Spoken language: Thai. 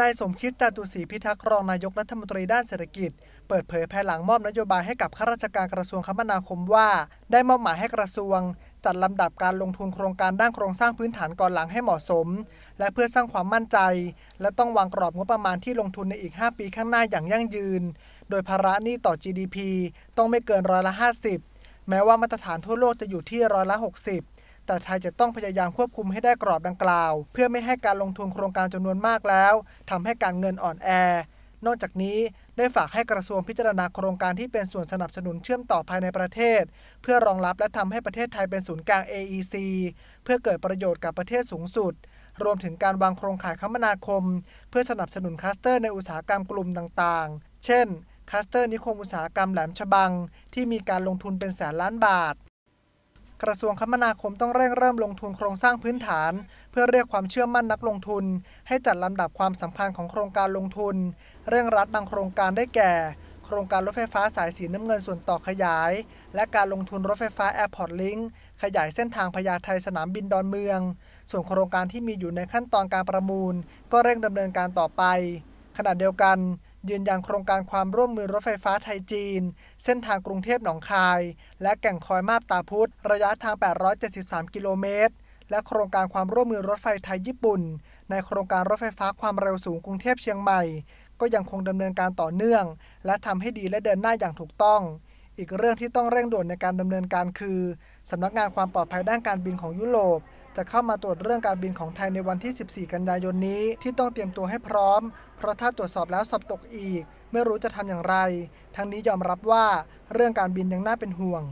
นายสมคิดจตุศรีพิทักษ์รอง นายกรัฐมนตรีด้านเศรษฐกิจ เปิดเผยภายหลังมอบ นโยบายให้กับ ข้าราชการกระทรวงคมนาคมว่า ได้มอบหมายให้กระทรวง จัดลำดับการลงทุนโครงการด้านโครงสร้างพื้นฐานก่อนหลังให้เหมาะสม และเพื่อสร้างความมั่นใจ และต้องวาง กรอบงบประมาณที่ลงทุนในอีก 5 ปีข้างหน้าอย่างยั่งยืน โดยภาระหนี้ต่อ GDP ต้องไม่เกินร้อยละ 50 แม้ว่ามาตรฐานทั่วโลกจะอยู่ที่ร้อยละ 60แต่ไทยจะต้องพยายามควบคุมให้ได้กรอบดังกล่าว เพื่อไม่ให้การลงทุนโครงการจำนวนมากแล้ว ทำให้การเงินอ่อนแอ นอกจากนี้ได้ฝากให้กระทรวงพิจารณาโครงการที่เป็นส่วนสนับสนุนเชื่อมต่อภายในประเทศ เพื่อรองรับและทำให้ประเทศไทยเป็นศูนย์กลาง AEC เพื่อเกิดประโยชน์กับประเทศสูงสุด รวมถึงการวางโครงข่ายคมนาคม เพื่อสนับสนุนคลัสเตอร์ ในอุตสาหกรรมกลุ่มต่างๆ เช่นคลัสเตอร์ นิคมอุตสาหกรรมแหลมฉบัง ที่มีการลงทุนเป็นแสนล้านบาทกระทรวงคมนาคมต้องเร่งเริ่มลงทุนโครงสร้างพื้นฐานเพื่อเรียกความเชื่อมั่นนักลงทุนให้จัดลำดับความสำคัญของโครงการลงทุน เร่งรัดบางโครงการได้แก่ โครงการรถไฟฟ้าสายสีน้ำเงินส่วนต่อขยายและการลงทุนรถไฟฟ้าแอร์พอร์ตลิงขยายเส้นทางพญาไทสนามบินดอนเมือง ส่วนโครงการที่มีอยู่ในขั้นตอนการประมูลก็เร่งดำเนินการต่อไปขณะเดียวกันยืนยันโครงการความร่วมมือรถไฟฟ้าไทยจีน เส้นทางกรุงเทพหนองคาย และแก่งคอยมาบตาพุธระยะทาง 873 กิโลเมตรและโครงการความร่วมมือรถไฟไทยญี่ปุ่น ในโครงการรถไฟฟ้าความเร็วสูงกรุงเทพเชียงใหม่ ก็ยังคงดำเนินการต่อเนื่อง และทำให้ดีและเดินหน้าอย่างถูกต้อง อีกเรื่องที่ต้องเร่งด่วนในการดำเนินการคือ สำนักงานความปลอดภัยด้านการบินของยุโรปจะเข้ามาตรวจเรื่องการบินของไทยในวันที่ 14 กันยายนนี้ ที่ต้องเตรียมตัวให้พร้อม เพราะถ้าตรวจสอบแล้วสอบตกอีก ไม่รู้จะทำอย่างไร ทั้งนี้ยอมรับว่าเรื่องการบินยังน่าเป็นห่วง